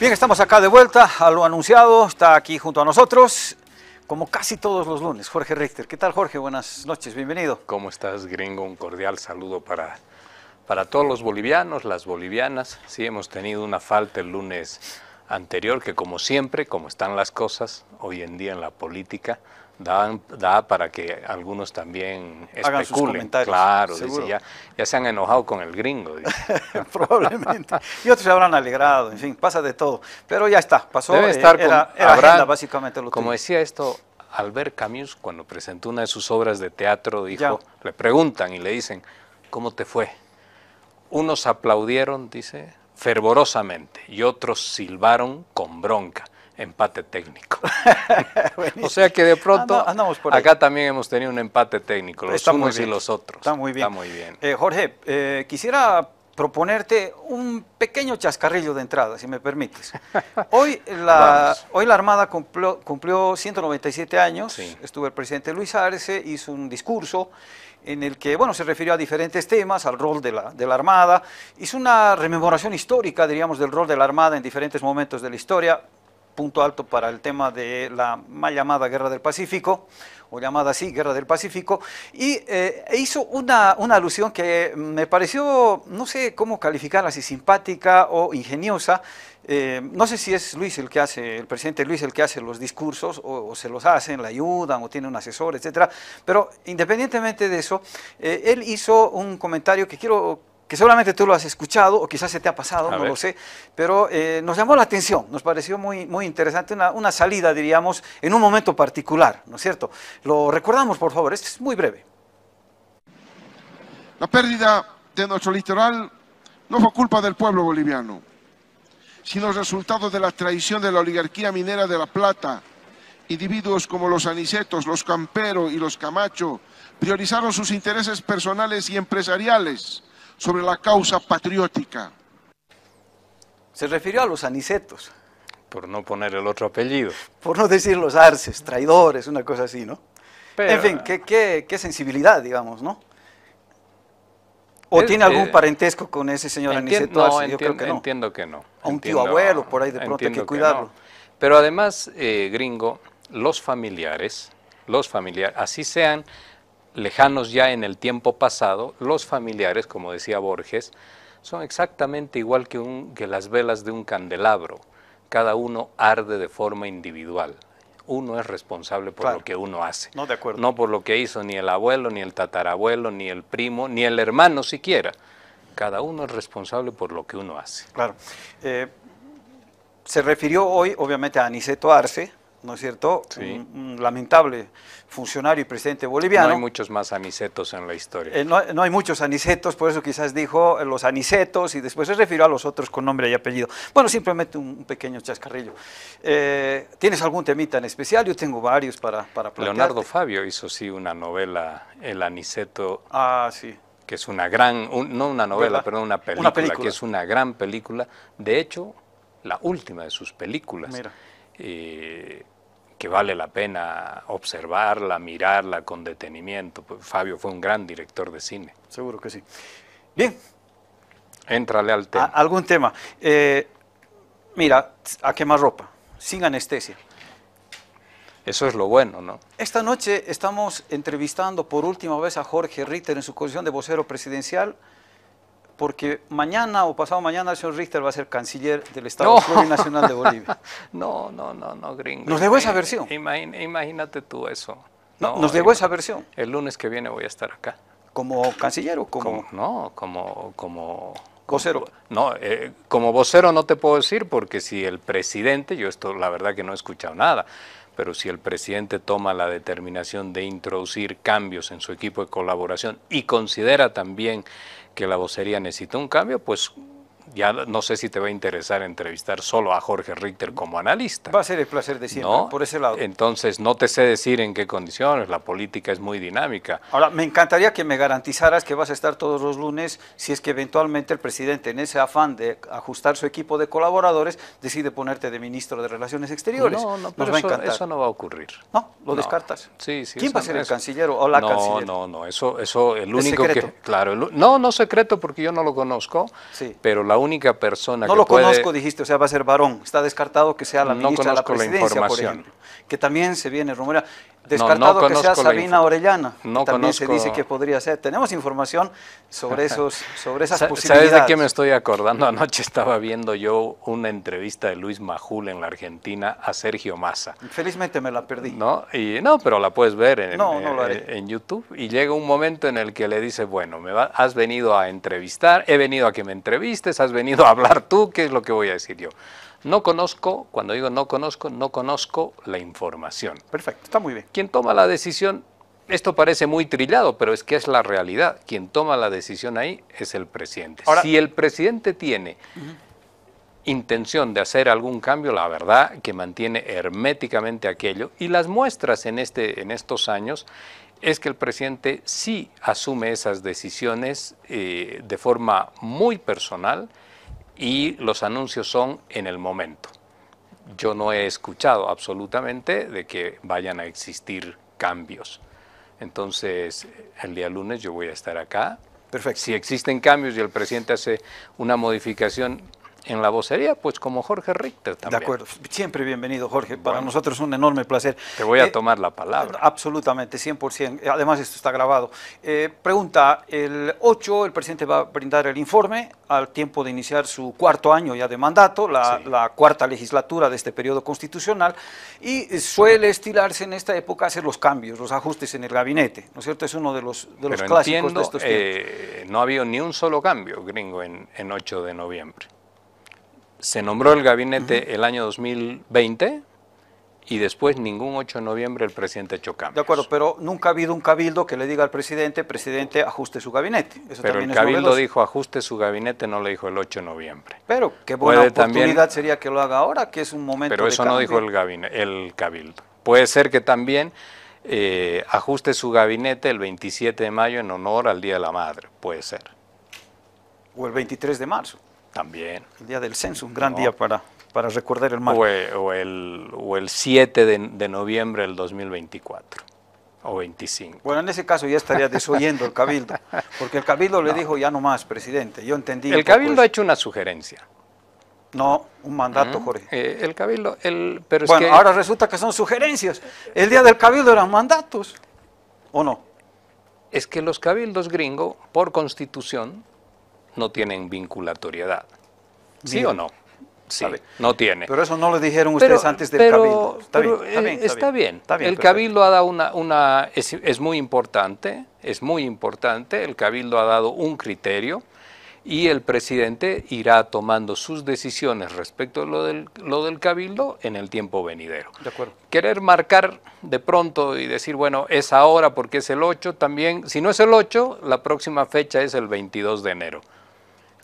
Bien, estamos acá de vuelta a lo anunciado, está aquí junto a nosotros, como casi todos los lunes, Jorge Richter. ¿Qué tal, Jorge? Buenas noches, bienvenido. ¿Cómo estás, gringo? Un cordial saludo para, para todos los bolivianos, las bolivianas. Sí, hemos tenido una falta el lunes anterior, que como siempre, como están las cosas hoy en día en la política, da, para que algunos también Hagan especulen. claro, ya, se han enojado con el gringo. Probablemente. Y otros se habrán alegrado, en fin, pasa de todo. Pero ya está, pasó. Debe eh, estar era, básicamente. Lo como decía esto, Albert Camus, cuando presentó una de sus obras de teatro, dijo, le preguntan y le dicen, ¿cómo te fue? Unos aplaudieron, dice, fervorosamente y otros silbaron con bronca empate técnico. o sea que de pronto acá también hemos tenido un empate técnico, los unos y los otros. Está muy bien. Está muy bien. Eh, Jorge, eh, quisiera proponerte un pequeño chascarrillo de entrada, si me permites. Hoy la, hoy la Armada cumplió, 197 años, estuvo el presidente Luis Arce, hizo un discurso en el que bueno, se refirió a diferentes temas, al rol de la, de la, Armada, hizo una rememoración histórica, diríamos, del rol de la Armada en diferentes momentos de la historia punto alto para el tema de la mal llamada Guerra del Pacífico, o llamada así, Guerra del Pacífico, y eh, hizo una, alusión que me pareció, no sé cómo calificarla, si simpática o ingeniosa. Eh, no sé si es Luis el que hace, el presidente Luis el que hace los discursos, o, se los hacen, le ayudan, o tiene un asesor, etcétera. Pero independientemente de eso, eh, él hizo un comentario que quiero que seguramente tú lo has escuchado o quizás se te ha pasado, no lo sé, pero eh, nos llamó la atención, nos pareció muy, muy interesante, una, una salida, diríamos, en un momento particular, ¿no es cierto? Lo recordamos, por favor, este es muy breve. La pérdida de nuestro litoral no fue culpa del pueblo boliviano, sino resultado de la traición de la oligarquía minera de La Plata. Individuos como los anicetos, los camperos y los camacho priorizaron sus intereses personales y empresariales sobre la causa patriótica. Se refirió a los anicetos. Por no poner el otro apellido. Por no decir los arces, traidores, una cosa así, ¿no? en fin, qué, sensibilidad, digamos, ¿no? ¿O tiene algún parentesco con ese señor Aniceto no, Yo creo que no. Entiendo que no. A un tío abuelo por ahí de pronto hay que cuidarlo. Pero además, eh, gringo, los familiares, los familiares, así sean lejanos ya en el tiempo pasado, los familiares, como decía Borges, son exactamente igual que, que las velas de un candelabro. Cada uno arde de forma individual uno es responsable por lo que uno hace. No, de acuerdo. No por lo que hizo ni el abuelo, ni el tatarabuelo, ni el primo, ni el hermano siquiera. Cada uno es responsable por lo que uno hace. Claro. Eh, se refirió hoy, obviamente, a Aniceto Arce, ¿no es cierto? Un, lamentable funcionario y presidente boliviano. No hay muchos más anicetos en la historia. Eh, no, hay muchos anicetos, por eso quizás dijo eh, los anicetos y después se refirió a los otros con nombre y apellido. Bueno, simplemente un, pequeño chascarrillo. Eh, ¿Tienes algún temita en especial? Yo tengo varios para, para Leonardo Fabio hizo sí una novela, El aniceto. Ah, sí que es una gran, no una novela, pero una película, una película, que es una gran película. De hecho, la última de sus películas. Mira. Eh, que vale la pena observarla, mirarla con detenimiento. Pues, Fabio fue un gran director de cine. Seguro que sí. Bien. Entrale al tema. algún tema. Eh, mira, a quemar ropa, sin anestesia. Eso es lo bueno, ¿no? Esta noche estamos entrevistando por última vez a Jorge Ritter en su condición de vocero presidencial porque mañana o pasado mañana el señor Richter va a ser canciller del Estado Nacional de Bolivia. No, no, no, no, gringo. Nos llegó esa versión. Imagínate, tú eso. No, nos llegó esa versión. El lunes que viene voy a estar acá. ¿Como canciller o como...? no, como... como vocero. No, eh, como vocero no te puedo decir porque si el presidente, yo esto la verdad que no he escuchado nada, pero si el presidente toma la determinación de introducir cambios en su equipo de colaboración y considera también que la vocería necesita un cambio, pues ya no sé si te va a interesar entrevistar solo a Jorge Richter como analista. Va a ser el placer de siempre, ¿no? por ese lado. Entonces, no te sé decir en qué condiciones, la política es muy dinámica. Ahora, me encantaría que me garantizaras que vas a estar todos los lunes, si es que eventualmente el presidente, en ese afán de ajustar su equipo de colaboradores, decide ponerte de ministro de Relaciones Exteriores. No, no, pero eso, no va a ocurrir. No, lo descartas. Sí, sí. ¿Quién va a ser el canciller o la canciller? No, no, no, eso, eso, el único que... Claro, no, no secreto porque yo no lo conozco, sí. pero la única persona no lo conozco, dijiste, o sea, va a ser varón. Está descartado que sea la ministra de la presidencia, por ejemplo. Que también se viene rumoreando. Descartado no, no que sea Sabina Orellana, no también se dice que podría ser. Tenemos información sobre, esos, sobre esas posibilidades. ¿Sabes de qué me estoy acordando? Anoche estaba viendo yo una entrevista de Luis Majul en la Argentina a Sergio Massa. Felizmente me la perdí. No, y, no pero la puedes ver en, eh, eh, en, YouTube. Y llega un momento en el que le dice, bueno, me has venido a entrevistar, he venido a que me entrevistes, has venido a hablar tú, ¿qué es lo que voy a decir yo? No conozco, cuando digo no conozco, no conozco la información. Perfecto, está muy bien. Quien toma la decisión, esto parece muy trillado, pero es que es la realidad. Quien toma la decisión ahí es el presidente. si el presidente tiene intención de hacer algún cambio, la verdad que mantiene herméticamente aquello. Y las muestras en, este, en estos años es que el presidente sí asume esas decisiones eh, de forma muy personal y los anuncios son en el momento. Yo no he escuchado absolutamente de que vayan a existir cambios. Entonces, el día lunes yo voy a estar acá. Perfecto. Si existen cambios y el presidente hace una modificación en la vocería, pues como Jorge Richter también. De acuerdo, siempre bienvenido Jorge, para nosotros es un enorme placer. Te voy a eh, tomar la palabra. Absolutamente, 100%, además esto está grabado. Eh, pregunta, el 8 el presidente va a brindar el informe al tiempo de iniciar su cuarto año ya de mandato, la, cuarta legislatura de este periodo constitucional, y suele estilarse en esta época hacer los cambios, los ajustes en el gabinete, ¿no es cierto? Es uno de los, de los clásicos de estos tiempos. Eh, no ha habido ni un solo cambio, gringo, en, en 8 de noviembre se nombró el gabinete el año 2020 y después ningún 8 de noviembre el presidente ha cambios. De acuerdo, pero nunca ha habido un cabildo que le diga al presidente, presidente, ajuste su gabinete. pero el cabildo dijo, ajuste su gabinete, no le dijo el 8 de noviembre. Pero qué buena oportunidad sería que lo haga ahora, que es un momento Pero eso no dijo el, gabinete, el cabildo. Puede ser que también eh, ajuste su gabinete el 27 de mayo en honor al Día de la Madre, puede ser. O el 23 de marzo. También. El día del censo, un gran día para, para recordar el marco. O, el, o el 7 de, noviembre del 2024 o 25. Bueno, en ese caso ya estaría desoyendo el cabildo, porque el cabildo le dijo ya no más, presidente, yo entendí. El cabildo ha hecho una sugerencia. No, un mandato, Jorge. Eh, el cabildo, el, pero bueno, ahora resulta que son sugerencias. El día del cabildo eran mandatos, ¿o no? Es que los cabildos gringos, por constitución, no tienen vinculatoriedad. ¿Sí o no? Sí, no tiene. Pero eso no lo dijeron ustedes antes del cabildo. Está, bien, El cabildo ha dado una... una es, muy importante, es muy importante. El cabildo ha dado un criterio y el presidente irá tomando sus decisiones respecto a lo del, lo del cabildo en el tiempo venidero. De acuerdo. Querer marcar de pronto y decir, bueno, es ahora porque es el 8 también, si no es el 8, la próxima fecha es el 22 de enero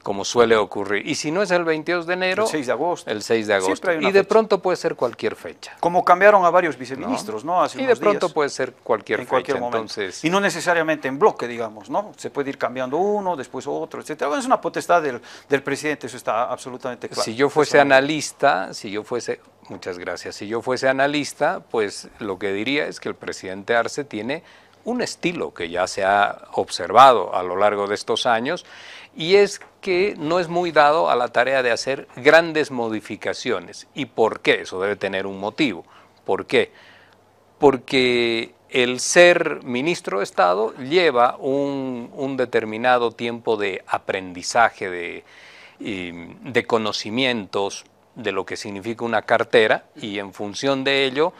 como suele ocurrir. Y si no es el 22 de enero, el 6 de agosto. El 6 de agosto. y de pronto puede ser cualquier fecha. Como cambiaron a varios viceministros, ¿no? y de pronto puede ser cualquier fecha. Cualquier momento. Entonces... Y no necesariamente en bloque, digamos, ¿no? Se puede ir cambiando uno, después otro, etcétera. es una potestad del, del presidente, eso está absolutamente claro. Si yo fuese analista, si yo fuese Muchas gracias. Si yo fuese analista, pues lo que diría es que el presidente Arce tiene un estilo que ya se ha observado a lo largo de estos años y es que no es muy dado a la tarea de hacer grandes modificaciones. ¿Y por qué? Eso debe tener un motivo. ¿Por qué? Porque el ser ministro de Estado lleva un, determinado tiempo de aprendizaje, de conocimientos, de lo que significa una cartera, y en función de ello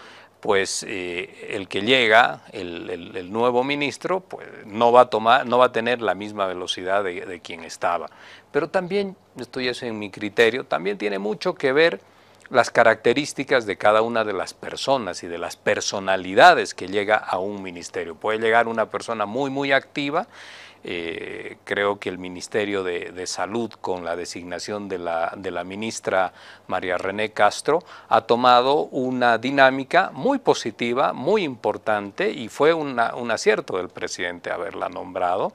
pues eh, el que llega, el, nuevo ministro, pues no va a tomar, no va a tener la misma velocidad de, de quien estaba. Pero también, estoy ya es en mi criterio, también tiene mucho que ver las características de cada una de las personas y de las personalidades que llega a un ministerio. Puede llegar una persona muy, muy activa eh, creo que el Ministerio de, Salud, con la designación de la, de la ministra María René Castro, ha tomado una dinámica muy positiva, muy importante, y fue un acierto del presidente haberla nombrado.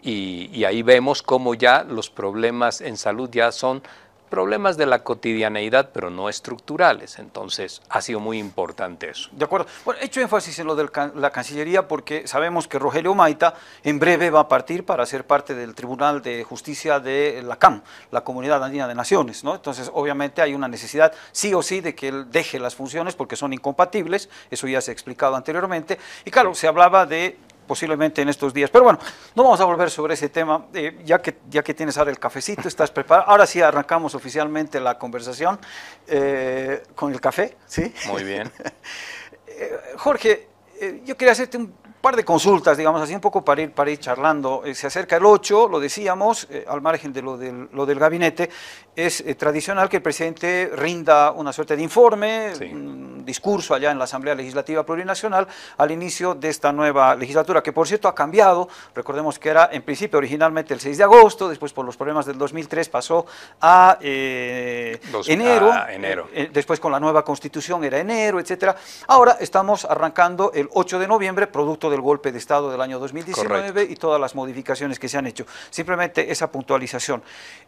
Y, y ahí vemos cómo ya los problemas en salud ya son problemas de la cotidianeidad, pero no estructurales. Entonces, ha sido muy importante eso. De acuerdo. Bueno, he hecho énfasis en lo de la Cancillería porque sabemos que Rogelio Maita en breve va a partir para ser parte del Tribunal de Justicia de la CAM, la Comunidad Andina de Naciones, ¿no? Entonces, obviamente hay una necesidad sí o sí de que él deje las funciones porque son incompatibles, eso ya se ha explicado anteriormente. Y claro, se hablaba de posiblemente en estos días. Pero bueno, no vamos a volver sobre ese tema, eh, ya, que, ya que tienes ahora el cafecito, estás preparado. Ahora sí arrancamos oficialmente la conversación eh, con el café, ¿sí? Muy bien. Eh, Jorge, yo quería hacerte un par de consultas, digamos así, un poco para ir, para ir charlando. Eh, se acerca el 8, lo decíamos, eh, al margen de lo del, lo del gabinete, es eh, tradicional que el presidente rinda una suerte de informe, un discurso allá en la Asamblea Legislativa Plurinacional al inicio de esta nueva legislatura, que por cierto ha cambiado, recordemos que era en principio originalmente el 6 de agosto, después por los problemas del 2003 pasó a enero, enero. después con la nueva constitución era enero, etcétera. Ahora estamos arrancando el 8 de noviembre, producto del golpe de Estado del año 2019 y todas las modificaciones que se han hecho. Simplemente esa puntualización.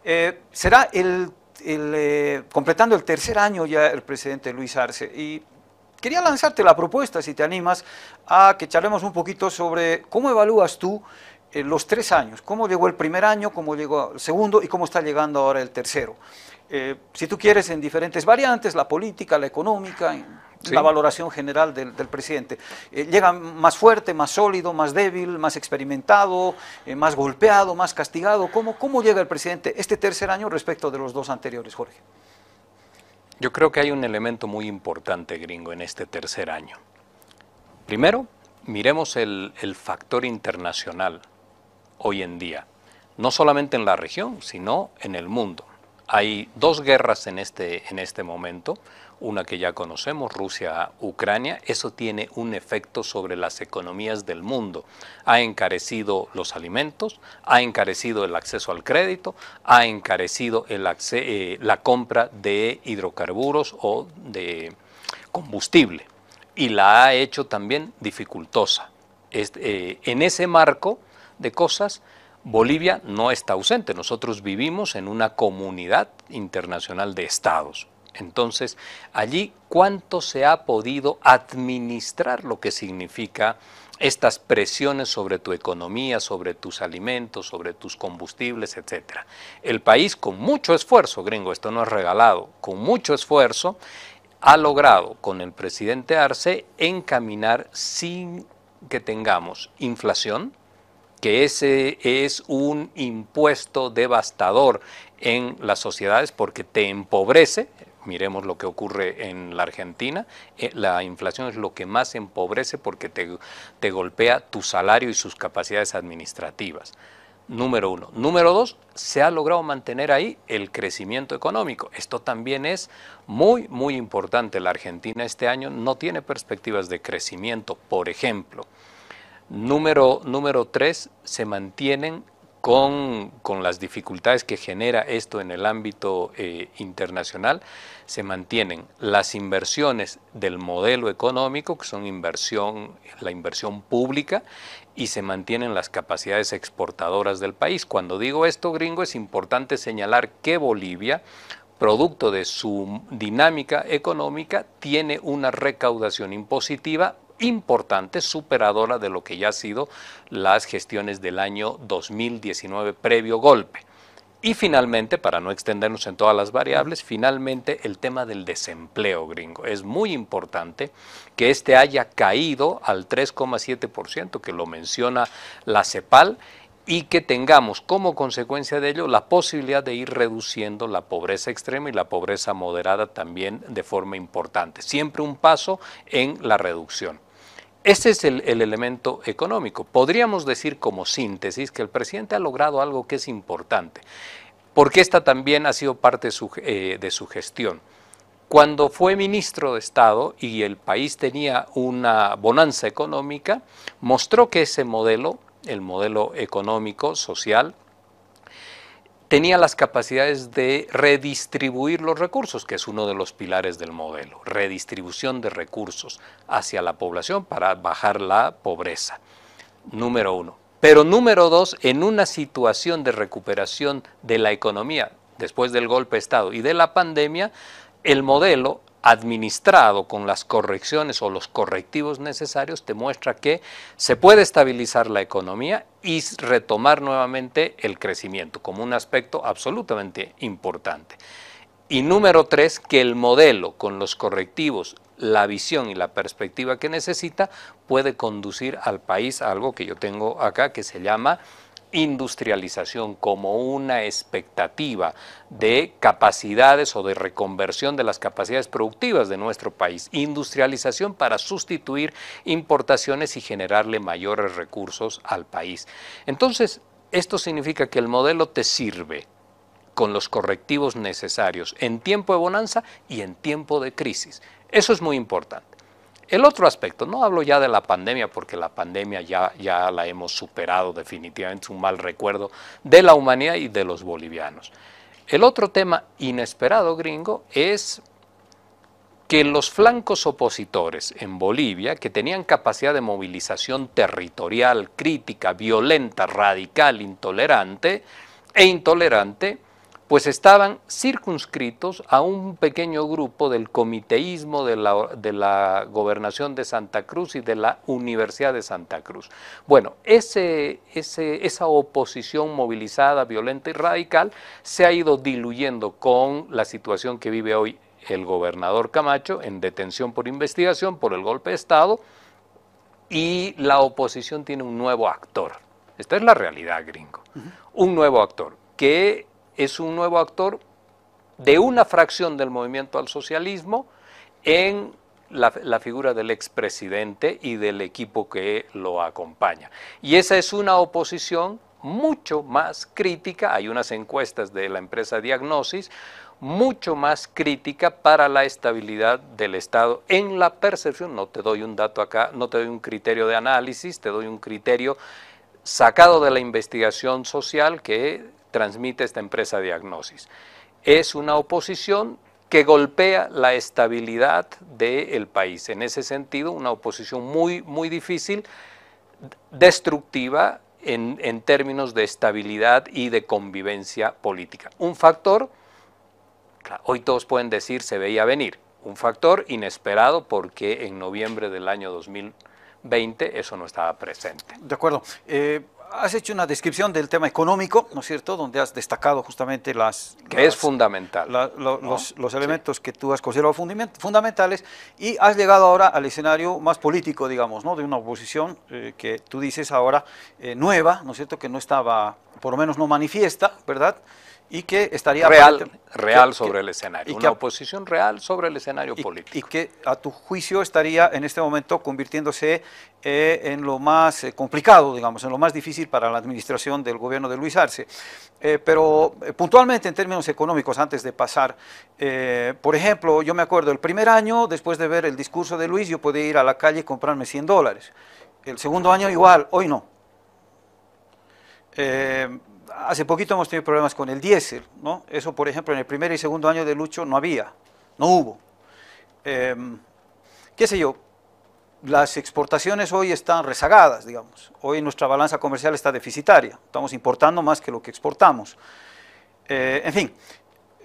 Eh, será el, eh, completando el tercer año ya el presidente Luis Arce y quería lanzarte la propuesta, si te animas, a que charlemos un poquito sobre cómo evalúas tú eh, los tres años, cómo llegó el primer año, cómo llegó el segundo y cómo está llegando ahora el tercero. Eh, si tú quieres, en diferentes variantes, la política, la económica, la valoración general del, presidente. Eh, llega más fuerte, más sólido, más débil, más experimentado, eh, más golpeado, más castigado. ¿Cómo, llega el presidente este tercer año respecto de los dos anteriores, Jorge? Yo creo que hay un elemento muy importante, gringo, en este tercer año. Primero, miremos el factor internacional hoy en día, no solamente en la región, sino en el mundo. Hay dos guerras en este, en este momento, una que ya conocemos, Rusia-Ucrania, eso tiene un efecto sobre las economías del mundo. Ha encarecido los alimentos, ha encarecido el acceso al crédito, ha encarecido eh, la compra de hidrocarburos o de combustible y la ha hecho también dificultosa. Este, eh, en ese marco de cosas, Bolivia no está ausente, nosotros vivimos en una comunidad internacional de estados. Entonces, allí cuánto se ha podido administrar lo que significa estas presiones sobre tu economía, sobre tus alimentos, sobre tus combustibles, etcétera. El país con mucho esfuerzo, gringo, esto no es regalado, con mucho esfuerzo ha logrado con el presidente Arce encaminar sin que tengamos inflación, que ese es un impuesto devastador en las sociedades porque te empobrece. Miremos lo que ocurre en la Argentina. Eh, la inflación es lo que más empobrece porque te, te golpea tu salario y sus capacidades administrativas número uno. Número dos, se ha logrado mantener ahí el crecimiento económico. Esto también es muy, muy importante. La Argentina este año no tiene perspectivas de crecimiento, por ejemplo. Número, número tres, se mantienen con, las dificultades que genera esto en el ámbito eh, internacional, se mantienen las inversiones del modelo económico, que son inversión, la inversión pública, y se mantienen las capacidades exportadoras del país. Cuando digo esto, gringo, es importante señalar que Bolivia producto de su dinámica económica, tiene una recaudación impositiva importante, superadora de lo que ya ha sido las gestiones del año 2019 previo golpe. Y finalmente, para no extendernos en todas las variables, finalmente el tema del desempleo gringo. Es muy importante que este haya caído al 3,7%, que lo menciona la CEPAL, y que tengamos como consecuencia de ello la posibilidad de ir reduciendo la pobreza extrema y la pobreza moderada también de forma importante. Siempre un paso en la reducción. Ese es el, elemento económico. Podríamos decir como síntesis que el presidente ha logrado algo que es importante, porque esta también ha sido parte eh, de su gestión. Cuando fue ministro de Estado y el país tenía una bonanza económica, mostró que ese modelo, el modelo económico, social, tenía las capacidades de redistribuir los recursos, que es uno de los pilares del modelo, redistribución de recursos hacia la población para bajar la pobreza, número uno. Pero número dos, en una situación de recuperación de la economía después del golpe de Estado y de la pandemia, el modelo administrado con las correcciones o los correctivos necesarios, te muestra que se puede estabilizar la economía y retomar nuevamente el crecimiento como un aspecto absolutamente importante. Y número tres, que el modelo con los correctivos, la visión y la perspectiva que necesita puede conducir al país a algo que yo tengo acá que se llama industrialización, como una expectativa de capacidades o de reconversión de las capacidades productivas de nuestro país. Industrialización para sustituir importaciones y generarle mayores recursos al país. Entonces, esto significa que el modelo te sirve con los correctivos necesarios en tiempo de bonanza y en tiempo de crisis. Eso es muy importante. El otro aspecto, no hablo ya de la pandemia, porque la pandemia ya, ya la hemos superado definitivamente, es un mal recuerdo de la humanidad y de los bolivianos. El otro tema inesperado, gringo, es que los flancos opositores en Bolivia, que tenían capacidad de movilización territorial, crítica, violenta, radical, intolerante e intolerante, pues estaban circunscritos a un pequeño grupo del comiteísmo de la, de la, gobernación de Santa Cruz y de la Universidad de Santa Cruz. Bueno, ese, ese, esa oposición movilizada, violenta y radical se ha ido diluyendo con la situación que vive hoy el gobernador Camacho en detención por investigación por el golpe de Estado y la oposición tiene un nuevo actor. Esta es la realidad, gringo. Un nuevo actor que es un nuevo actor de una fracción del movimiento al socialismo en la, figura del expresidente y del equipo que lo acompaña. Y esa es una oposición mucho más crítica, hay unas encuestas de la empresa Diagnosis, mucho más crítica para la estabilidad del Estado en la percepción, no te doy un dato acá, no te doy un criterio de análisis, te doy un criterio sacado de la investigación social que transmite esta empresa Diagnosis. Es una oposición que golpea la estabilidad del país. En ese sentido, una oposición muy, muy difícil, destructiva en, términos de estabilidad y de convivencia política. Un factor, hoy todos pueden decir se veía venir, un factor inesperado porque en noviembre del año 2020 eso no estaba presente. De acuerdo. Eh, has hecho una descripción del tema económico, ¿no es cierto?, donde has destacado justamente las... Que es fundamental. los, elementos que tú has considerado fundamentales y has llegado ahora al escenario más político, digamos, ¿no?, de una oposición eh, que tú dices ahora eh, nueva, ¿no es cierto?, que no estaba, por lo menos no manifiesta, ¿verdad?, y que estaría real, real sobre el escenario, una oposición real sobre el escenario político. Y que a tu juicio estaría en este momento convirtiéndose eh, en lo más eh, complicado, digamos, en lo más difícil para la administración del gobierno de Luis Arce. Eh, pero puntualmente en términos económicos, antes de pasar, por ejemplo, yo me acuerdo, el primer año, después de ver el discurso de Luis, yo podía ir a la calle y comprarme 100 dólares. El segundo año igual, hoy no. Eh, hace poquito hemos tenido problemas con el diésel, ¿no? Eso, por ejemplo, en el primer y segundo año de Lucho no había, no hubo. Em, ¿Qué sé yo? Las exportaciones hoy están rezagadas, digamos. Hoy nuestra balanza comercial está deficitaria. Estamos importando más que lo que exportamos. Eh, en fin,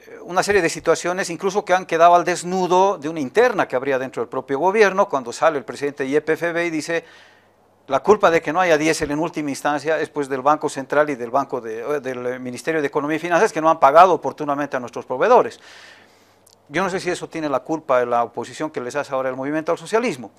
eh, una serie de situaciones incluso que han quedado al desnudo de una interna que habría dentro del propio gobierno cuando sale el presidente de YPFB y dice la culpa de que no haya diésel en última instancia es pues, del Banco Central y del, Banco eh, del eh, Ministerio de Economía y Finanzas que no han pagado oportunamente a nuestros proveedores. Yo no sé si eso tiene la culpa de la oposición que les hace ahora el movimiento al socialismo.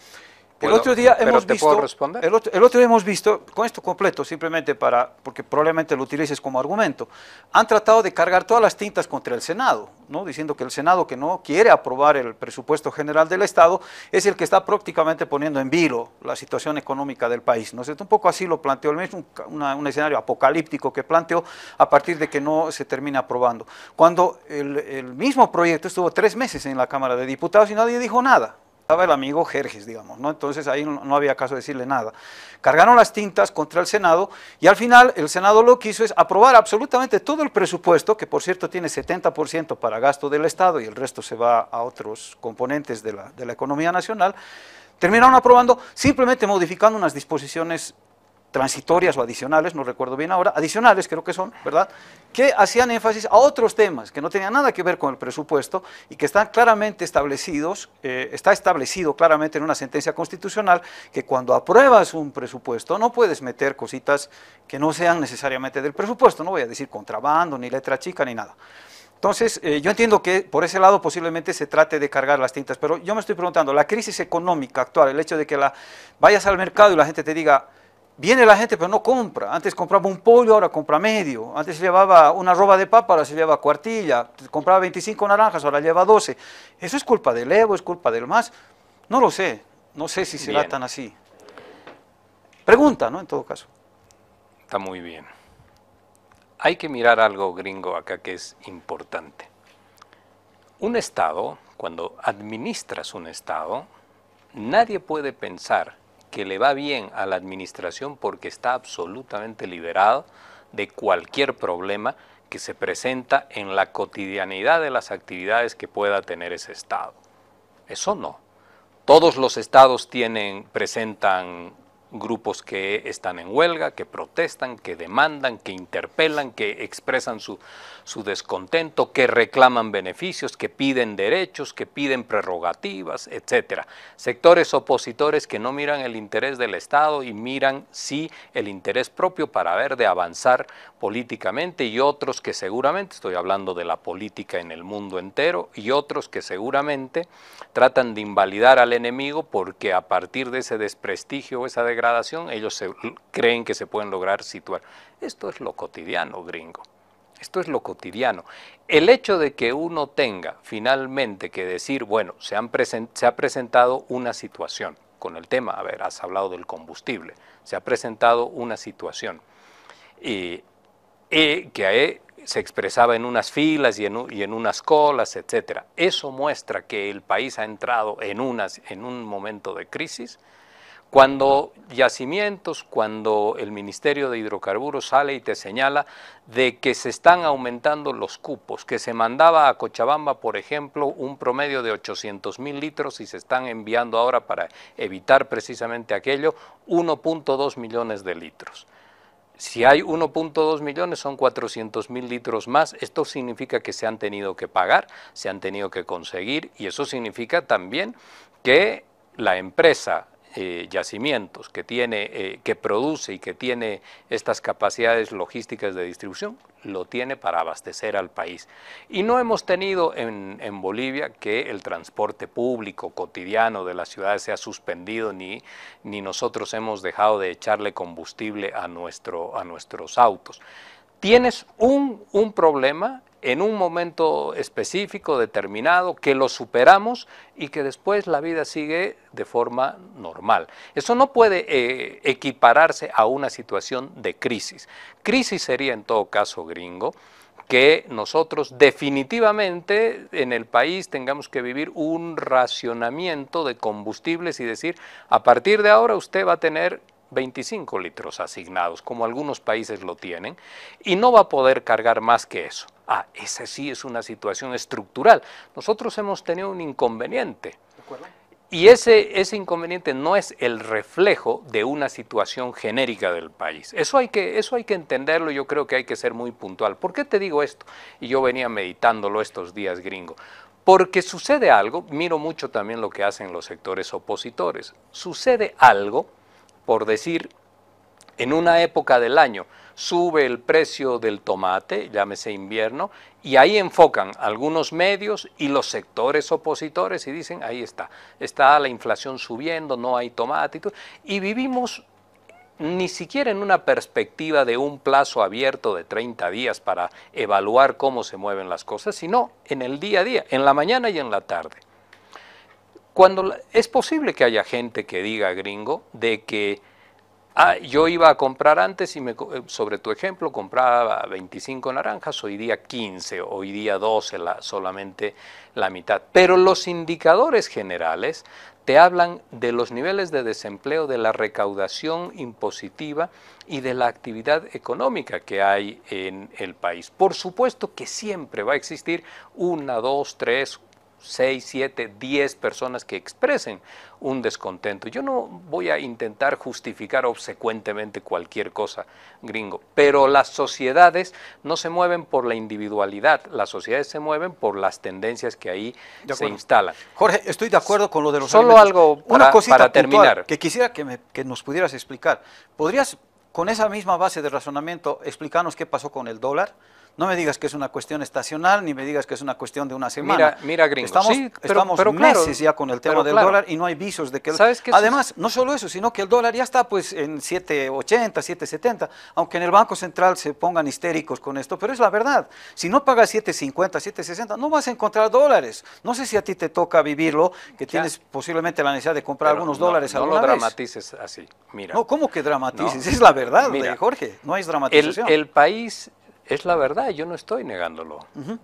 el otro día hemos visto, El, otro, el otro, día hemos visto, con esto completo, simplemente para, porque probablemente lo utilices como argumento, han tratado de cargar todas las tintas contra el Senado diciendo que el Senado que no quiere aprobar el presupuesto general del Estado es el que está prácticamente poniendo en vilo la situación económica del país. ¿no? Un poco así lo planteó el mismo, un escenario apocalíptico que planteó a partir de que no se termina aprobando. Cuando el mismo proyecto estuvo tres meses en la Cámara de Diputados y nadie dijo nada estaba el amigo Jerjes, digamos, ¿no? Entonces ahí no, había caso de decirle nada. Cargaron las tintas contra el Senado y al final el Senado lo que hizo es aprobar absolutamente todo el presupuesto, que por cierto tiene 70% para gasto del Estado y el resto se va a otros componentes de la economía nacional, terminaron aprobando simplemente modificando unas disposiciones transitorias o adicionales, no recuerdo bien ahora, adicionales creo que son, ¿verdad?, que hacían énfasis a otros temas que no tenían nada que ver con el presupuesto y que están claramente establecidos, eh, está establecido claramente en una sentencia constitucional que cuando apruebas un presupuesto no puedes meter cositas que no sean necesariamente del presupuesto, no voy a decir contrabando, ni letra chica, ni nada. Entonces, eh, yo entiendo que por ese lado posiblemente se trate de cargar las tintas, pero yo me estoy preguntando, la crisis económica actual, el hecho de que la, vayas al mercado y la gente te diga, Viene la gente, pero no compra. Antes compraba un pollo, ahora compra medio. Antes llevaba una roba de papa, ahora se lleva cuartilla. Compraba 25 naranjas, ahora lleva 12. ¿Eso es culpa del Evo, es culpa del más No lo sé. No sé si se bien. tan así. Pregunta, ¿no? En todo caso. Está muy bien. Hay que mirar algo gringo acá que es importante. Un Estado, cuando administras un Estado, nadie puede pensar que le va bien a la administración porque está absolutamente liberado de cualquier problema que se presenta en la cotidianidad de las actividades que pueda tener ese Estado. Eso no. Todos los estados tienen, presentan grupos que están en huelga, que protestan, que demandan, que interpelan, que expresan su, su descontento, que reclaman beneficios, que piden derechos, que piden prerrogativas, etcétera. Sectores opositores que no miran el interés del Estado y miran sí el interés propio para ver de avanzar políticamente y otros que seguramente, estoy hablando de la política en el mundo entero, y otros que seguramente tratan de invalidar al enemigo porque a partir de ese desprestigio, esa degradación, ellos creen que se pueden lograr situar. Esto es lo cotidiano, gringo. Esto es lo cotidiano. El hecho de que uno tenga finalmente que decir, bueno, se, ha presentado una situación con el tema, a ver, has hablado del combustible, se ha presentado una situación que eh, se expresaba en unas filas y en, unas colas, etc. Eso muestra que el país ha entrado en, en un momento de crisis cuando yacimientos, cuando el Ministerio de Hidrocarburos sale y te señala de que se están aumentando los cupos, que se mandaba a Cochabamba, por ejemplo, un promedio de 800 mil litros y se están enviando ahora para evitar precisamente aquello 1.2 millones de litros. Si hay 1.2 millones, son 400 mil litros más. Esto significa que se han tenido que pagar, se han tenido que conseguir y eso significa también que la empresa eh, yacimientos que tiene, eh, que produce y que tiene estas capacidades logísticas de distribución, lo tiene para abastecer al país. Y no hemos tenido en, Bolivia que el transporte público cotidiano de las ciudades sea suspendido ni, ni nosotros hemos dejado de echarle combustible a, nuestro, a nuestros autos. Tienes un, un problema en un momento específico, determinado, que lo superamos y que después la vida sigue de forma normal. Eso no puede eh, equipararse a una situación de crisis. Crisis sería en todo caso gringo que nosotros definitivamente en el país tengamos que vivir un racionamiento de combustibles y decir, a partir de ahora usted va a tener 25 litros asignados, como algunos países lo tienen, y no va a poder cargar más que eso. Ah, esa sí es una situación estructural. Nosotros hemos tenido un inconveniente. Y ese, ese inconveniente no es el reflejo de una situación genérica del país. Eso hay, que, eso hay que entenderlo, yo creo que hay que ser muy puntual. ¿Por qué te digo esto? Y yo venía meditándolo estos días, gringo. Porque sucede algo, miro mucho también lo que hacen los sectores opositores, sucede algo por decir, en una época del año sube el precio del tomate, llámese invierno, y ahí enfocan algunos medios y los sectores opositores y dicen, ahí está, está la inflación subiendo, no hay tomate, y, y vivimos ni siquiera en una perspectiva de un plazo abierto de 30 días para evaluar cómo se mueven las cosas, sino en el día a día, en la mañana y en la tarde. Cuando es posible que haya gente que diga gringo de que ah, yo iba a comprar antes y me, eh, sobre tu ejemplo compraba 25 naranjas, hoy día 15, hoy día 12, solamente la mitad. Pero los indicadores generales te hablan de los niveles de desempleo, de la recaudación impositiva y de la actividad económica que hay en el país. Por supuesto que siempre va a existir una, dos, tres, Seis, siete, 10 personas que expresen un descontento. Yo no voy a intentar justificar obsecuentemente cualquier cosa, gringo, pero las sociedades no se mueven por la individualidad, las sociedades se mueven por las tendencias que ahí se instalan. Jorge, estoy de acuerdo con lo de los Solo algo para, Una cosita para terminar. que quisiera que, que nos pudieras explicar. ¿Podrías, con esa misma base de razonamiento, explicarnos qué pasó con el dólar? No me digas que es una cuestión estacional, ni me digas que es una cuestión de una semana. Mira, mira gringo. Estamos, meses ya con el tema del dólar y no hay visos de que... además, no solo eso, sino que el dólar ya está pues en 7.80, 7.70, aunque en el Banco Central se pongan histéricos con esto, pero es la verdad. Si no pagas 7.50, 7.60, no vas a encontrar dólares. No sé si a ti te toca vivirlo, que tienes posiblemente la necesidad de comprar algunos no, dólares no lo dramatices así, mira. No, ¿cómo que dramatices? Es la verdad, eh, Jorge, no es dramatización. el país es la verdad, yo no estoy negándolo,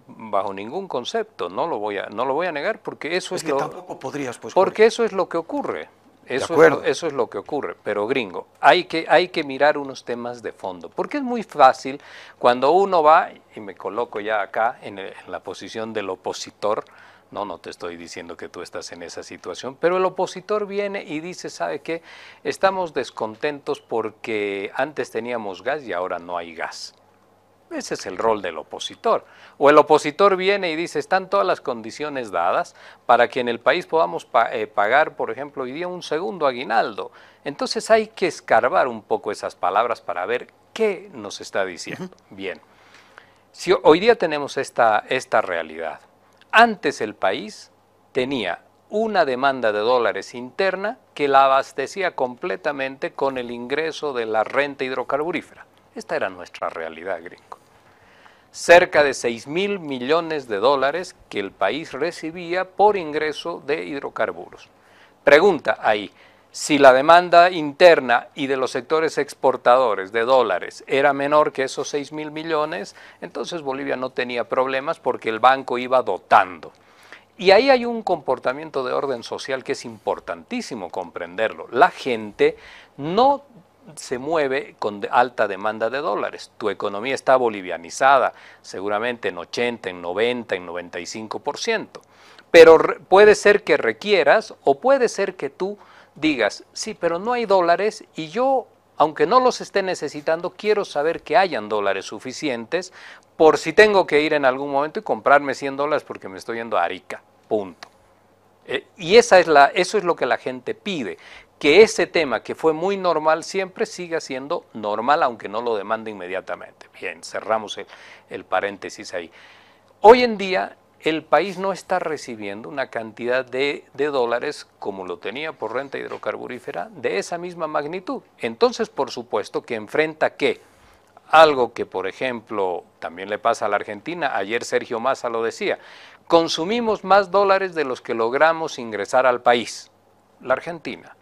bajo ningún concepto, no lo voy a, no lo voy a negar porque eso es, que lo, tampoco podrías, pues, porque eso es lo que ocurre. Eso es, lo, eso es, lo que ocurre, pero gringo, hay que, hay que mirar unos temas de fondo, porque es muy fácil cuando uno va, y me coloco ya acá en, en la posición del opositor, no, no te estoy diciendo que tú estás en esa situación, pero el opositor viene y dice, ¿sabe qué? Estamos descontentos porque antes teníamos gas y ahora no hay gas. Ese es el rol del opositor. O el opositor viene y dice, están todas las condiciones dadas para que en el país podamos eh, pagar, por ejemplo, hoy día un segundo aguinaldo. Entonces hay que escarbar un poco esas palabras para ver qué nos está diciendo. Bien, si hoy día tenemos esta, esta realidad. Antes el país tenía una demanda de dólares interna que la abastecía completamente con el ingreso de la renta hidrocarburífera. Esta era nuestra realidad, gringo cerca de 6 mil millones de dólares que el país recibía por ingreso de hidrocarburos. Pregunta ahí, si la demanda interna y de los sectores exportadores de dólares era menor que esos 6 mil millones, entonces Bolivia no tenía problemas porque el banco iba dotando. Y ahí hay un comportamiento de orden social que es importantísimo comprenderlo. La gente no se mueve con alta demanda de dólares. Tu economía está bolivianizada, seguramente en 80, en 90, en 95%. Pero puede ser que requieras o puede ser que tú digas, sí, pero no hay dólares y yo, aunque no los esté necesitando, quiero saber que hayan dólares suficientes por si tengo que ir en algún momento y comprarme 100 dólares porque me estoy yendo a Arica. Punto. Eh, y esa es la, eso es lo que la gente pide, que ese tema que fue muy normal siempre siga siendo normal, aunque no lo demande inmediatamente. Bien, cerramos el, paréntesis ahí. Hoy en día el país no está recibiendo una cantidad de, de, dólares como lo tenía por renta hidrocarburífera de esa misma magnitud. Entonces, por supuesto que enfrenta que algo que, por ejemplo, también le pasa a la Argentina, ayer Sergio Massa lo decía, consumimos más dólares de los que logramos ingresar al país, la Argentina.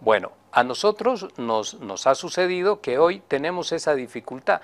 Bueno, a nosotros nos, ha sucedido que hoy tenemos esa dificultad.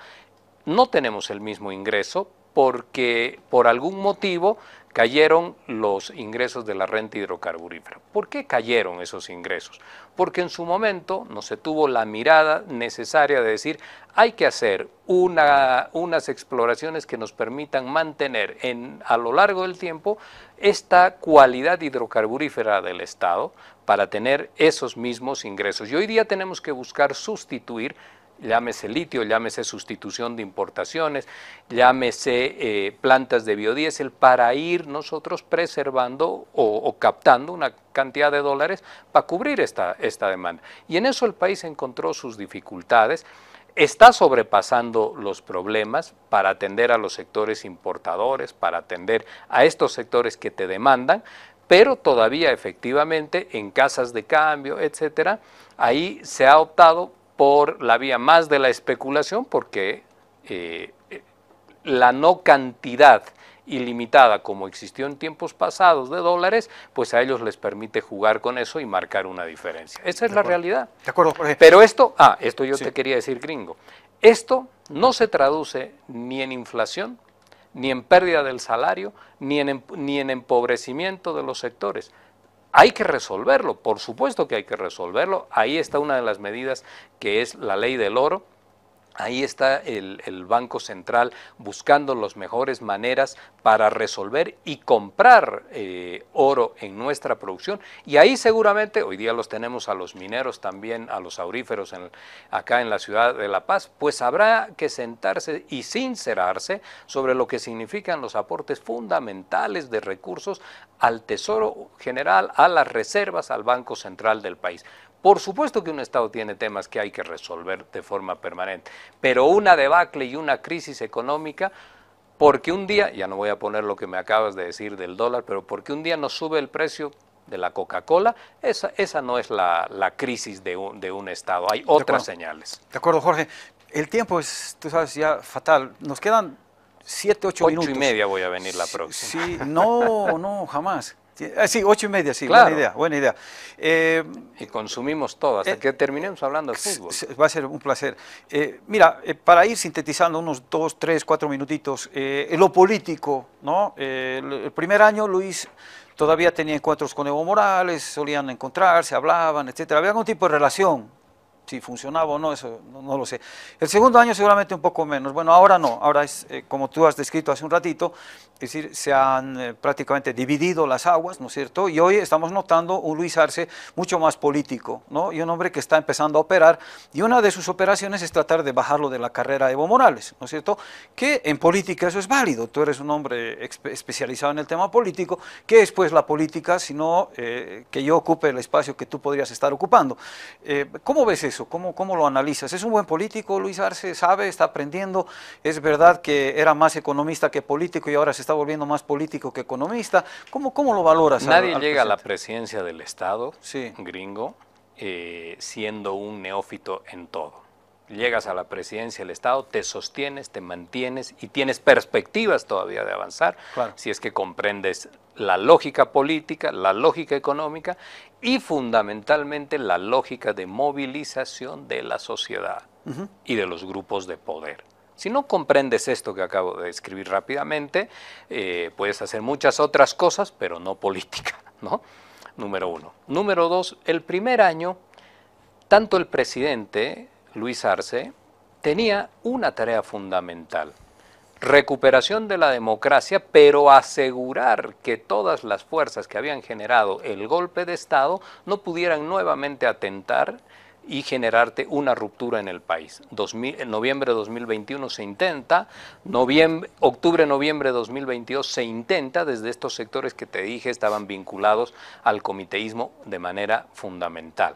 No tenemos el mismo ingreso porque por algún motivo cayeron los ingresos de la renta hidrocarburífera. ¿Por qué cayeron esos ingresos? Porque en su momento no se tuvo la mirada necesaria de decir, hay que hacer unas exploraciones que nos permitan mantener a lo largo del tiempo esta cualidad hidrocarburífera del Estado para tener esos mismos ingresos. Y hoy día tenemos que buscar sustituir, llámese litio, llámese sustitución de importaciones, llámese eh, plantas de biodiesel, para ir nosotros preservando o, captando una cantidad de dólares para cubrir esta, esta demanda. Y en eso el país encontró sus dificultades está sobrepasando los problemas para atender a los sectores importadores, para atender a estos sectores que te demandan, pero todavía efectivamente en casas de cambio, etcétera, ahí se ha optado por la vía más de la especulación porque eh, eh, la no cantidad ilimitada como existió en tiempos pasados de dólares, pues a ellos les permite jugar con eso y marcar una diferencia. Esa es la realidad. De acuerdo, Pero esto, ah, esto yo te quería decir, gringo, esto no se traduce ni en inflación ni en pérdida del salario, ni en, em-, ni en empobrecimiento de los sectores. Hay que resolverlo, por supuesto que hay que resolverlo. Ahí está una de las medidas que es la ley del oro, Ahí está el, Banco Central buscando las mejores maneras para resolver y comprar eh, oro en nuestra producción. Y ahí seguramente, hoy día los tenemos a los mineros también, a los auríferos acá en la ciudad de La Paz, pues habrá que sentarse y sincerarse sobre lo que significan los aportes fundamentales de recursos al Tesoro General, a las reservas, al Banco Central del país. Por supuesto que un Estado tiene temas que hay que resolver de forma permanente, pero una debacle y una crisis económica porque un día, ya no voy a poner lo que me acabas de decir del dólar, pero porque un día nos sube el precio de la Coca-Cola, esa, esa no es la, la crisis de un, de un, Estado, hay otras señales. De acuerdo, Jorge. El tiempo es, tú sabes, ya fatal. Nos quedan siete, ocho, ocho minutos. Ocho y media voy a venir la próxima. Sí, no, no, jamás. Ah, sí, ocho y media, sí, buena idea, buena idea. Eh, y consumimos todo, hasta eh, que terminemos hablando de fútbol. Va a ser un placer. Eh, mira, para ir sintetizando unos dos, tres, cuatro minutitos, lo político, ¿no? El, primer año Luis todavía tenía encuentros con Evo Morales, solían encontrarse, hablaban, etcétera. Había algún tipo de relación, si funcionaba o no, eso no, lo sé. El segundo año seguramente un poco menos. Bueno, ahora no, ahora es como tú has descrito hace un ratito, es decir, se han eh, prácticamente dividido las aguas, ¿no es cierto? Y hoy estamos notando un Luis Arce mucho más político, ¿no? Y un hombre que está empezando a operar, y una de sus operaciones es tratar de bajarlo de la carrera de Evo Morales, ¿no es cierto? Que en política eso es válido, tú eres un hombre especializado en el tema político, ¿qué es pues la política, sino eh, que yo ocupe el espacio que tú podrías estar ocupando. Eh, ¿Cómo ves eso? ¿Cómo, ¿Cómo lo analizas? ¿Es un buen político Luis Arce? ¿Sabe? ¿Está aprendiendo? ¿Es verdad que era más economista que político y ahora se está volviendo más político que economista. ¿Cómo, cómo lo valoras? Nadie llega a la presidencia del Estado gringo eh, siendo un neófito en todo. Llegas a la presidencia del Estado, te sostienes, te mantienes y tienes perspectivas todavía de avanzar si es que comprendes la lógica política, la lógica económica y fundamentalmente la lógica de movilización de la sociedad y de los grupos de poder. Si no comprendes esto que acabo de escribir rápidamente, eh, puedes hacer muchas otras cosas, pero no política, ¿no? Número uno. Número dos, el primer año, tanto el presidente, Luis Arce, tenía una tarea fundamental, recuperación de la democracia, pero asegurar que todas las fuerzas que habían generado el golpe de Estado no pudieran nuevamente atentar y generarte una ruptura en el país. noviembre de 2021 se intenta, noviembre, octubre, noviembre de 2022 se intenta desde estos sectores que te dije estaban vinculados al comiteísmo de manera fundamental.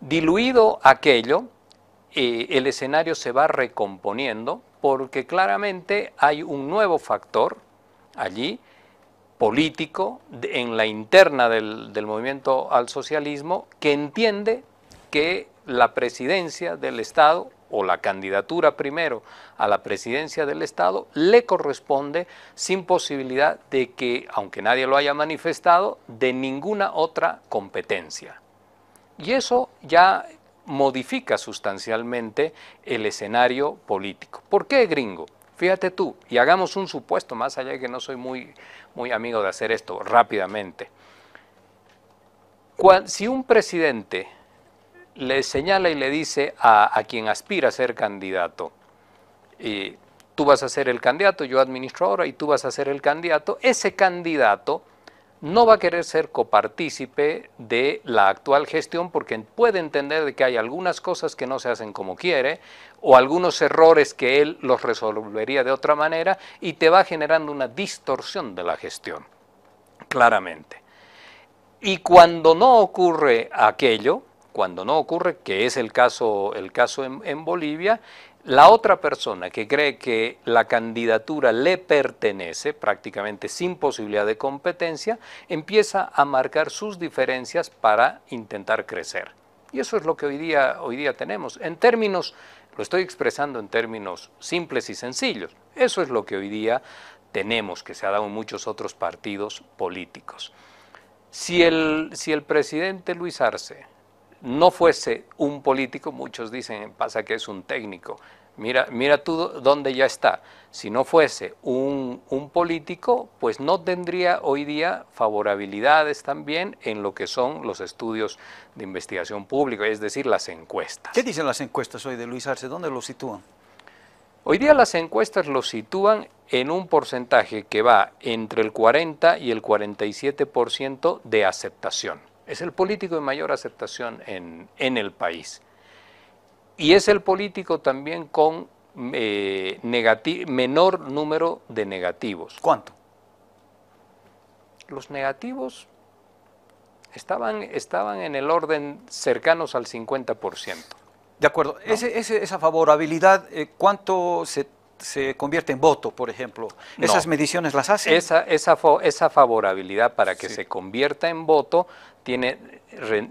Diluido aquello, eh, el escenario se va recomponiendo porque claramente hay un nuevo factor allí político en la interna del, del movimiento al socialismo que entiende que la presidencia del Estado o la candidatura primero a la presidencia del Estado le corresponde sin posibilidad de que, aunque nadie lo haya manifestado, de ninguna otra competencia. Y eso ya modifica sustancialmente el escenario político. ¿Por qué gringo? Fíjate tú, y hagamos un supuesto, más allá de que no soy muy, muy amigo de hacer esto rápidamente. Si un presidente le señala y le dice a, quien aspira a ser candidato, tú vas a ser el candidato, yo administro ahora y tú vas a ser el candidato, ese candidato no va a querer ser copartícipe de la actual gestión porque puede entender que hay algunas cosas que no se hacen como quiere o algunos errores que él los resolvería de otra manera y te va generando una distorsión de la gestión, claramente. Y cuando no ocurre aquello, cuando no ocurre, que es el caso, el caso en, Bolivia, la otra persona que cree que la candidatura le pertenece, prácticamente sin posibilidad de competencia, empieza a marcar sus diferencias para intentar crecer. Y eso es lo que hoy día, hoy día tenemos. En términos, lo estoy expresando en términos simples y sencillos, eso es lo que hoy día tenemos, que se ha dado en muchos otros partidos políticos. Si el, si el presidente Luis Arce no fuese un político, muchos dicen, pasa que es un técnico, mira, mira tú dónde ya está, si no fuese un, un político, pues no tendría hoy día favorabilidades también en lo que son los estudios de investigación pública, es decir, las encuestas. ¿Qué dicen las encuestas hoy de Luis Arce? ¿Dónde lo sitúan? Hoy día las encuestas lo sitúan en un porcentaje que va entre el 40 y el 47% de aceptación es el político de mayor aceptación en, el país. Y es el político también con eh, menor número de negativos. ¿Cuánto? Los negativos estaban, estaban en el orden cercanos al 50%. De acuerdo. esa favorabilidad, eh, ¿cuánto se, convierte en voto, por ejemplo? ¿Esas mediciones las hacen? Esa, favorabilidad para que se convierta en voto tiene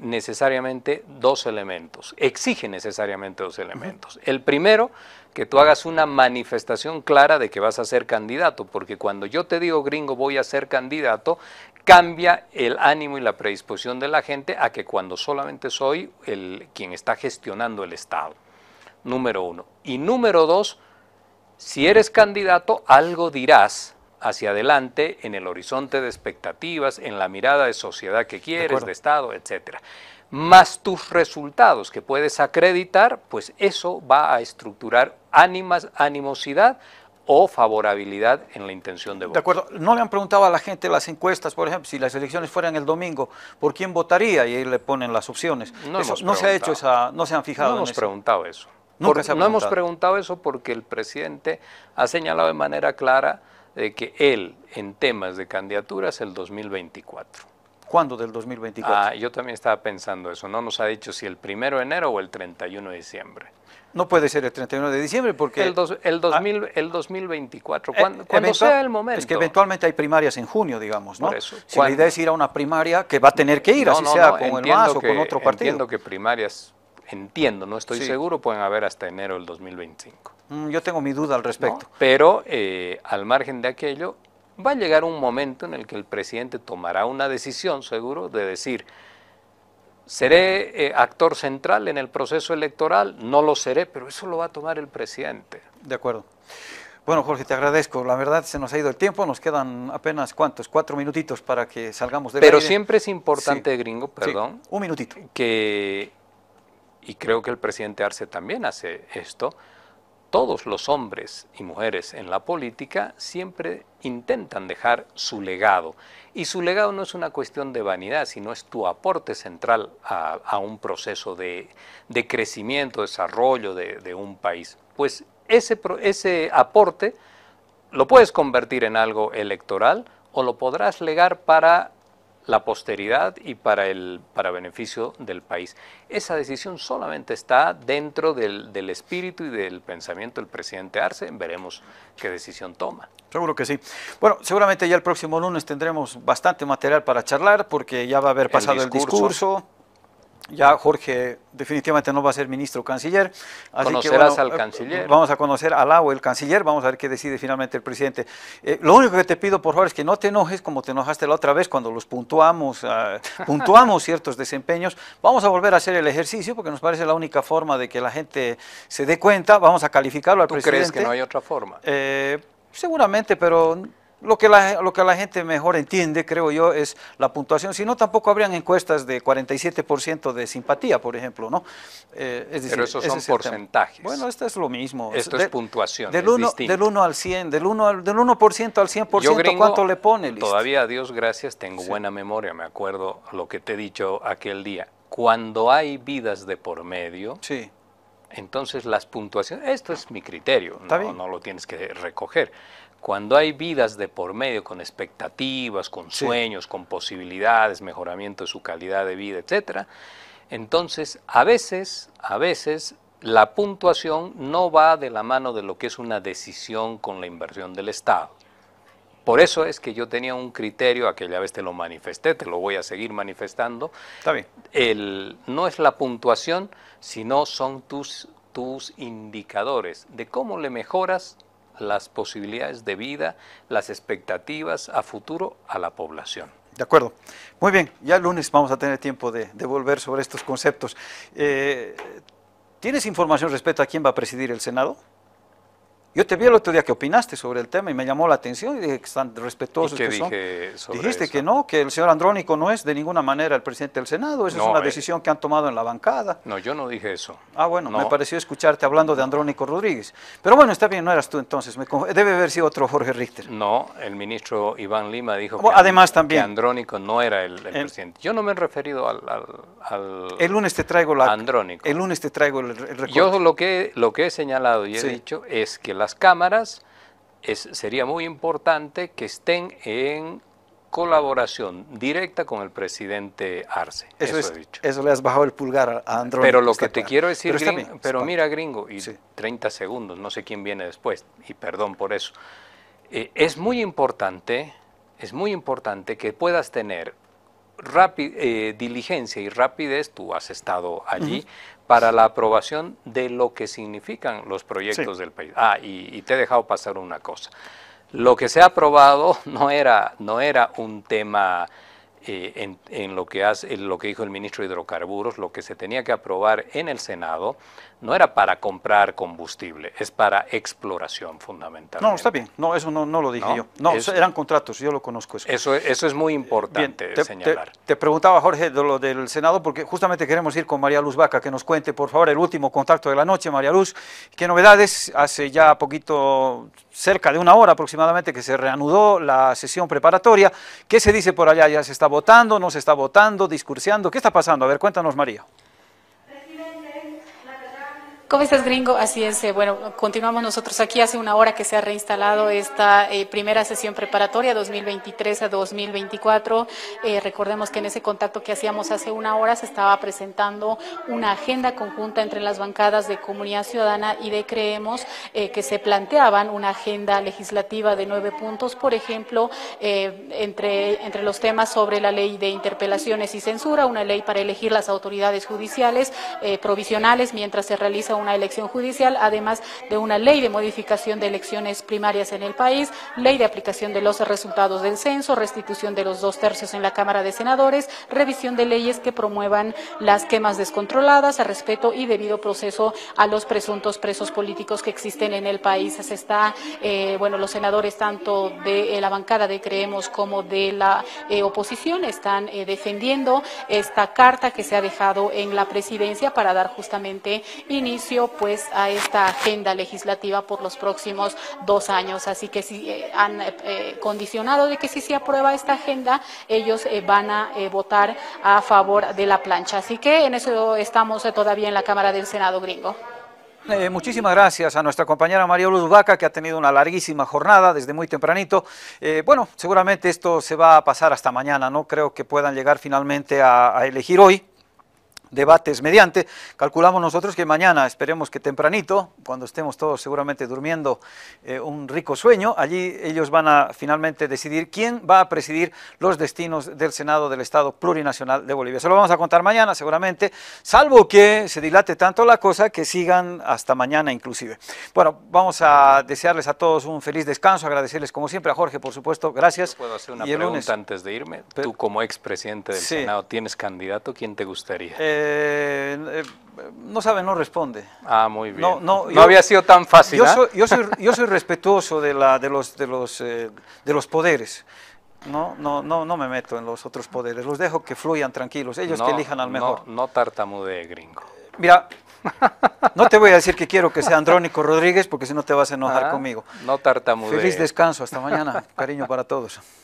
necesariamente dos elementos, exige necesariamente dos elementos. El primero, que tú hagas una manifestación clara de que vas a ser candidato, porque cuando yo te digo gringo voy a ser candidato, cambia el ánimo y la predisposición de la gente a que cuando solamente soy el, quien está gestionando el Estado. Número uno. Y número dos, si eres candidato, algo dirás hacia adelante en el horizonte de expectativas, en la mirada de sociedad que quieres, de, Estado, etcétera más tus resultados que puedes acreditar, pues eso va a estructurar ánimas, animosidad o favorabilidad en la intención de voto. De acuerdo, no le han preguntado a la gente las encuestas, por ejemplo, si las elecciones fueran el domingo, ¿por quién votaría? Y ahí le ponen las opciones. No, se ha hecho esa, no se han fijado. No hemos preguntado eso. No hemos preguntado eso porque el presidente ha señalado de manera clara de que él, en temas de candidaturas, el 2024. ¿Cuándo del 2024? Ah, yo también estaba pensando eso. No nos ha dicho si el primero de enero o el 31 de diciembre. No puede ser el 31 de diciembre porque... El, el, 2000, ah. el 2024, eh, cuando, sea el momento. Es que eventualmente hay primarias en junio, digamos, ¿no? Si la idea es ir a una primaria, que va a tener que ir, así sea con el MAS o con otro partido. Entiendo que primarias, entiendo, no estoy seguro, pueden haber hasta enero del 2025. Mm, yo tengo mi duda al respecto. Pero eh, al margen de aquello, va a llegar un momento en el que el presidente tomará una decisión, seguro, de decir, ¿seré eh, actor central en el proceso electoral? No lo seré, pero eso lo va a tomar el presidente. De acuerdo. Bueno, Jorge, te agradezco. La verdad, se nos ha ido el tiempo, nos quedan apenas cuántos, cuatro minutitos para que salgamos de Pero siempre es importante, gringo, perdón. Un minutito. Que, y creo que el presidente Arce también hace esto, todos los hombres y mujeres en la política siempre intentan dejar su legado. Y su legado no es una cuestión de vanidad, sino es tu aporte central a, un proceso de, crecimiento, desarrollo de, un país. Pues ese aporte lo puedes convertir en algo electoral o lo podrás legar para la posteridad y para, el, para beneficio del país. Esa decisión solamente está dentro del, del, espíritu y del pensamiento del presidente Arce. Veremos qué decisión toma. Seguro que sí. Bueno, seguramente ya el próximo lunes tendremos bastante material para charlar porque ya va a haber pasado el discurso. El discurso ya Jorge definitivamente no va a ser ministro canciller. Así Conocerás al eh, canciller. Vamos a conocer al AOE el canciller, vamos a ver qué decide finalmente el presidente. Eh, lo único que te pido, por favor, es que no te enojes como te enojaste la otra vez cuando los puntuamos, ah, puntuamos ciertos desempeños. Vamos a volver a hacer el ejercicio porque nos parece la única forma de que la gente se dé cuenta. Vamos a calificarlo al presidente. ¿Tú crees que no hay otra forma? Eh, seguramente, pero lo que, la, lo que la gente mejor entiende, creo yo, es la puntuación. Si no, tampoco habrían encuestas de 47% de simpatía, por ejemplo, ¿no? Eh, es decir, Pero esos son porcentajes. Bueno, esto es lo mismo. Esto es puntuación, del 1, Del al 100, del 1%, al, del 1 al 100%, ¿cuánto le pone? Listo? Todavía, Dios gracias, tengo buena memoria, me acuerdo lo que te he dicho aquel día. Cuando hay vidas de por medio, sí. entonces las puntuaciones, esto es mi criterio, no lo tienes que recoger cuando hay vidas de por medio, con expectativas, con sueños, con posibilidades, mejoramiento de su calidad de vida, etcétera, entonces a veces, a veces la puntuación no va de la mano de lo que es una decisión con la inversión del Estado. Por eso es que yo tenía un criterio, aquella vez te lo manifesté, te lo voy a seguir manifestando. Está bien. no es la puntuación, sino son tus, tus indicadores de cómo le mejoras las posibilidades de vida, las expectativas a futuro a la población. De acuerdo. Muy bien, ya el lunes vamos a tener tiempo de, volver sobre estos conceptos. Eh, ¿Tienes información respecto a quién va a presidir el Senado? Yo te vi el otro día que opinaste sobre el tema y me llamó la atención y dije que están respetuosos Dijiste que no, que el señor Andrónico no es de ninguna manera el presidente del Senado, esa es una eh, decisión que han tomado en la bancada. No, yo no dije eso. Ah, bueno, me pareció escucharte hablando de Andrónico Rodríguez. Pero bueno, está bien, no eras tú entonces, debe haber sido otro Jorge Richter. No, el ministro Iván Lima dijo que, además, también, Andrónico no era el, presidente. Yo no me he referido al, el lunes te traigo la... Andrónico. El lunes te traigo el, Yo lo que, lo que he señalado y he dicho es que la las cámaras sería muy importante que estén en colaboración directa con el presidente Arce. Eso, le has bajado el pulgar a Andrés. Pero lo que te quiero decir, pero, pero mira, gringo, y 30 segundos, no sé quién viene después, y perdón por eso. Eh, es muy importante, es muy importante que puedas tener eh, diligencia y rapidez, tú has estado allí, para la aprobación de lo que significan los proyectos del país. Ah, y, te he dejado pasar una cosa. Lo que se ha aprobado no era, no era un tema... Eh, en, lo que hace, en lo que dijo el ministro de Hidrocarburos, lo que se tenía que aprobar en el Senado no era para comprar combustible, es para exploración fundamental. No, está bien, no, eso no, no lo dije yo. No, eran contratos, yo lo conozco eso. Eso, es muy importante señalar. Te, preguntaba, Jorge, de lo del Senado, porque justamente queremos ir con María Luz Vaca, que nos cuente, por favor, el último contacto de la noche, María Luz. ¿Qué novedades? Hace ya poquito, cerca de una hora aproximadamente, que se reanudó la sesión preparatoria. ¿Qué se dice por allá? ¿Ya se está votando? ¿No se está votando? ¿Discurseando? ¿Qué está pasando? A ver, cuéntanos, María. ¿Cómo estás, gringo? Así es. Eh, bueno, continuamos nosotros aquí. Hace una hora que se ha reinstalado esta eh, primera sesión preparatoria 2023 a 2024. Eh, recordemos que en ese contacto que hacíamos hace una hora se estaba presentando una agenda conjunta entre las bancadas de Comunidad Ciudadana y de Creemos que se planteaban una agenda legislativa de nueve puntos, por ejemplo, entre, entre los temas sobre la ley de interpelaciones y censura, una ley para elegir las autoridades judiciales provisionales mientras se realiza un una elección judicial, además de una ley de modificación de elecciones primarias en el país, ley de aplicación de los resultados del censo, restitución de los dos tercios en la Cámara de Senadores, revisión de leyes que promuevan las quemas descontroladas, a respeto y debido proceso a los presuntos presos políticos que existen en el país. Se está, eh, bueno, los senadores tanto de eh, la bancada de Creemos como de la eh, oposición están defendiendo esta carta que se ha dejado en la presidencia para dar justamente inicio pues a esta agenda legislativa por los próximos dos años. Así que si eh, han eh, eh, condicionado de que si se aprueba esta agenda, ellos van a votar a favor de la plancha. Así que en eso estamos todavía en la Cámara del Senado gringo. muchísimas gracias a nuestra compañera María Luz Vaca, que ha tenido una larguísima jornada desde muy tempranito. bueno, seguramente esto se va a pasar hasta mañana, no creo que puedan llegar finalmente a elegir hoy, debates mediante. Calculamos nosotros que mañana, esperemos que tempranito, cuando estemos todos seguramente durmiendo eh, un rico sueño, allí ellos van a finalmente decidir quién va a presidir los destinos del Senado del Estado Plurinacional de Bolivia. Se lo vamos a contar mañana seguramente, salvo que se dilate tanto la cosa que sigan hasta mañana inclusive. Bueno, vamos a desearles a todos un feliz descanso, agradecerles como siempre a Jorge, por supuesto, gracias. ¿Puedo hacer una pregunta antes de irme? Tú como expresidente del Senado, ¿tienes candidato? ¿Quién te gustaría? Eh, eh, no sabe, no responde. Ah, muy bien. No, no, había sido tan fácil. ¿ah? Yo, soy, respetuoso de, la, de, los, eh, de, los, poderes. No, no, no, no me meto en los otros poderes. Los dejo que fluyan tranquilos. Ellos que elijan al mejor. No, no tartamudee, gringo. Mira, no te voy a decir que quiero que sea Andrónico Rodríguez porque si no te vas a enojar conmigo. No tartamudee. Feliz descanso. Hasta mañana. Cariño para todos.